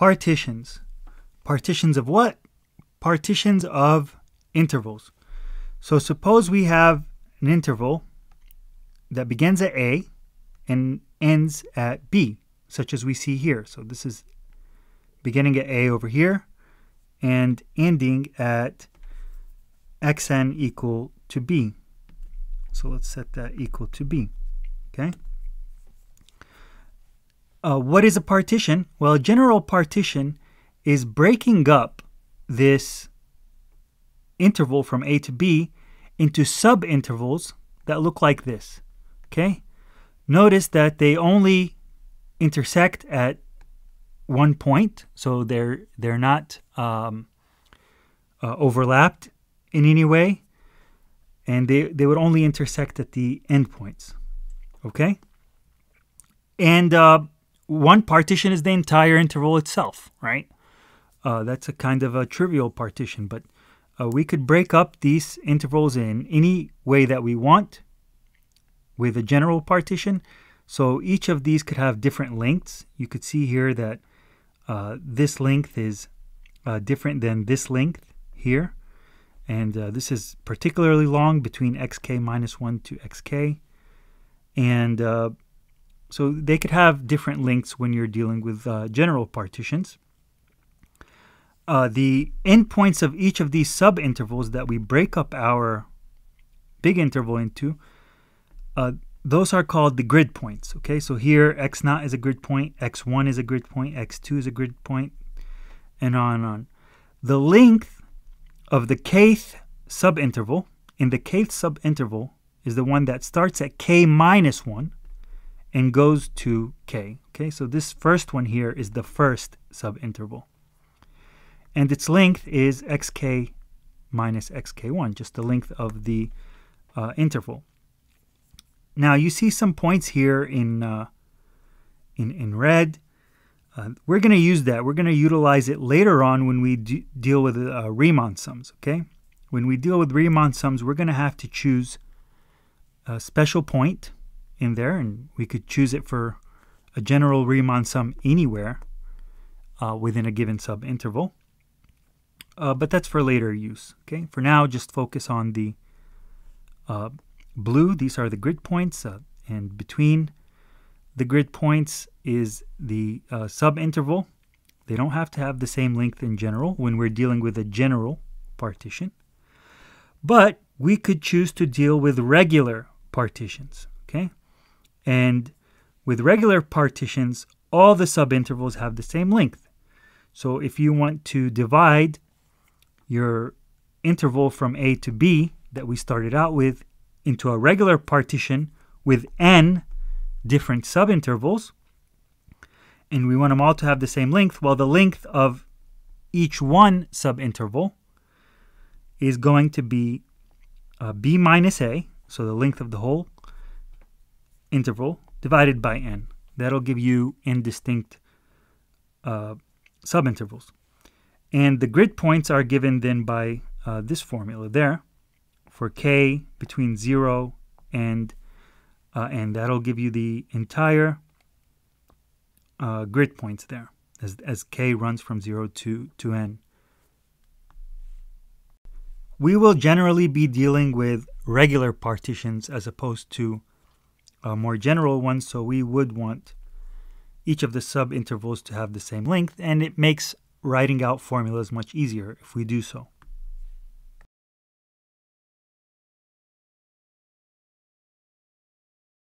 Partitions. Partitions of what? Partitions of intervals. So suppose we have an interval that begins at A and ends at B, such as we see here. So this is beginning at A over here and ending at xn equal to B. So let's set that equal to B, okay? Uh, what is a partition? Well, a general partition is breaking up this interval from A to B into subintervals that look like this. Okay? Notice that they only intersect at one point, so they're they're not um, uh, overlapped in any way, and they they would only intersect at the endpoints. Okay, and uh, one partition is the entire interval itself, right? Uh, that's a kind of a trivial partition, but uh, we could break up these intervals in any way that we want with a general partition. So each of these could have different lengths. You could see here that uh, this length is uh, different than this length here. And uh, this is particularly long between xk minus 1 to xk. And uh, so they could have different links when you're dealing with uh, general partitions. Uh, the endpoints of each of these subintervals that we break up our big interval into, uh, those are called the grid points. Okay, so here x naught is a grid point, x1 is a grid point, x2 is a grid point, and on and on. The length of the kth subinterval, in the kth subinterval, is the one that starts at k minus 1 and goes to k. Okay, so this first one here is the first subinterval. And its length is xk minus xk1, just the length of the uh, interval. Now you see some points here in, uh, in, in red. Uh, we're going to use that. We're going to utilize it later on when we deal with uh, Riemann sums, okay? When we deal with Riemann sums, we're going to have to choose a special point in there and we could choose it for a general Riemann sum anywhere uh, within a given subinterval. Uh, but that's for later use. Okay, For now, just focus on the uh, blue. These are the grid points, uh, and between the grid points is the uh, subinterval. They don't have to have the same length in general when we're dealing with a general partition. But we could choose to deal with regular partitions. Okay, and with regular partitions, all the subintervals have the same length. So if you want to divide your interval from A to B that we started out with into a regular partition with n different subintervals, and we want them all to have the same length, well, the length of each one subinterval is going to be uh, b minus a, so the length of the whole interval divided by n. That'll give you n distinct uh, subintervals. And the grid points are given then by uh, this formula there for k between 0 and uh, and that'll give you the entire uh, grid points there as, as k runs from 0 to, to n. We will generally be dealing with regular partitions as opposed to a more general one, so we would want each of the subintervals to have the same length, and it makes writing out formulas much easier if we do so.